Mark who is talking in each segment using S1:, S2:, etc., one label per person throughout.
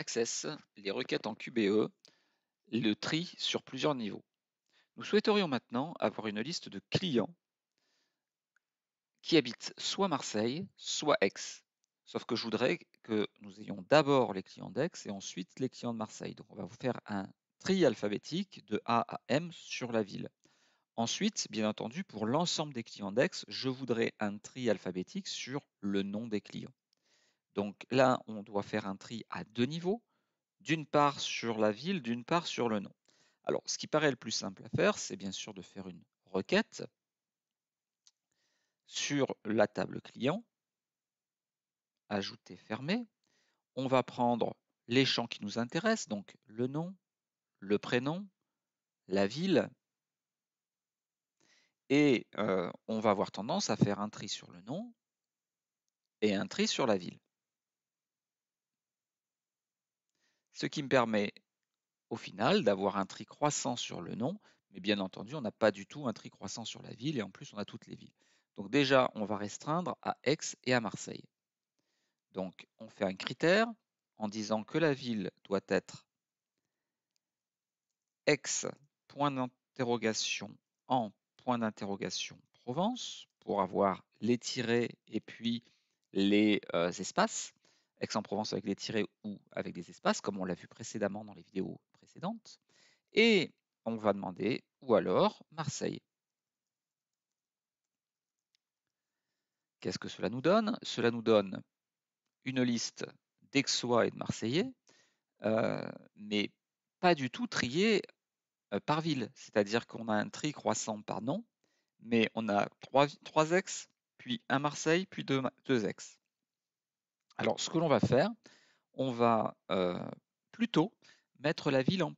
S1: Access les requêtes en QBE, le tri sur plusieurs niveaux. Nous souhaiterions maintenant avoir une liste de clients qui habitent soit Marseille, soit Aix. Sauf que je voudrais que nous ayons d'abord les clients d'Aix et ensuite les clients de Marseille. Donc on va vous faire un tri alphabétique de A à M sur la ville. Ensuite, bien entendu, pour l'ensemble des clients d'Aix, je voudrais un tri alphabétique sur le nom des clients. Donc là, on doit faire un tri à deux niveaux, d'une part sur la ville, d'une part sur le nom. Alors, ce qui paraît le plus simple à faire, c'est bien sûr de faire une requête sur la table client, ajouter fermer. On va prendre les champs qui nous intéressent, donc le nom, le prénom, la ville, et euh, on va avoir tendance à faire un tri sur le nom et un tri sur la ville. ce qui me permet au final d'avoir un tri croissant sur le nom, mais bien entendu, on n'a pas du tout un tri croissant sur la ville, et en plus, on a toutes les villes. Donc déjà, on va restreindre à Aix et à Marseille. Donc, on fait un critère en disant que la ville doit être Aix, point d'interrogation, en, point d'interrogation, Provence, pour avoir les tirés et puis les euh, espaces. Aix-en-Provence avec des tirets ou avec des espaces, comme on l'a vu précédemment dans les vidéos précédentes. Et on va demander, ou alors, Marseille. Qu'est-ce que cela nous donne Cela nous donne une liste d'Aixois et de Marseillais, euh, mais pas du tout triée euh, par ville. C'est-à-dire qu'on a un tri croissant par nom, mais on a trois, Aix, puis un Marseille, puis deux, deux alors, ce que l'on va faire, on va plutôt mettre la ville en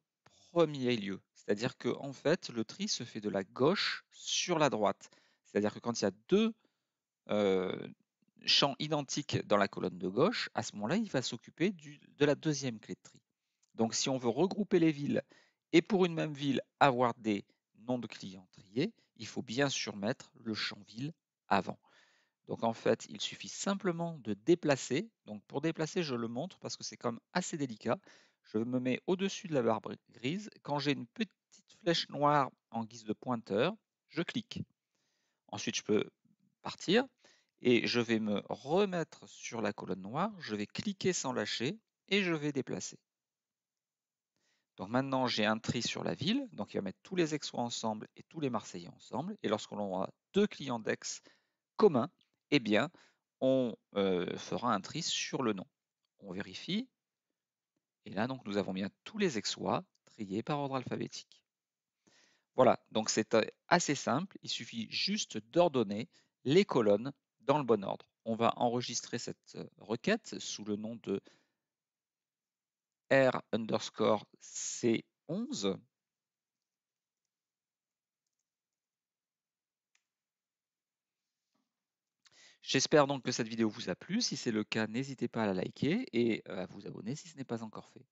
S1: premier lieu. C'est-à-dire que en fait, le tri se fait de la gauche sur la droite. C'est-à-dire que quand il y a deux champs identiques dans la colonne de gauche, à ce moment-là, il va s'occuper de la deuxième clé de tri. Donc, si on veut regrouper les villes et pour une même ville avoir des noms de clients triés, il faut bien sûr mettre le champ ville avant. Donc en fait, il suffit simplement de déplacer. Donc pour déplacer, je le montre parce que c'est comme assez délicat. Je me mets au-dessus de la barre grise. Quand j'ai une petite flèche noire en guise de pointeur, je clique. Ensuite, je peux partir et je vais me remettre sur la colonne noire. Je vais cliquer sans lâcher et je vais déplacer. Donc maintenant, j'ai un tri sur la ville. Donc il va mettre tous les Aixois ensemble et tous les Marseillais ensemble. Et lorsqu'on aura deux clients d'Aix communs, eh bien, on fera un tri sur le nom. On vérifie. Et là, donc, nous avons bien tous les exois triés par ordre alphabétique. Voilà, donc c'est assez simple. Il suffit juste d'ordonner les colonnes dans le bon ordre. On va enregistrer cette requête sous le nom de R underscore C11. J'espère donc que cette vidéo vous a plu. Si c'est le cas, n'hésitez pas à la liker et euh, à vous abonner si ce n'est pas encore fait.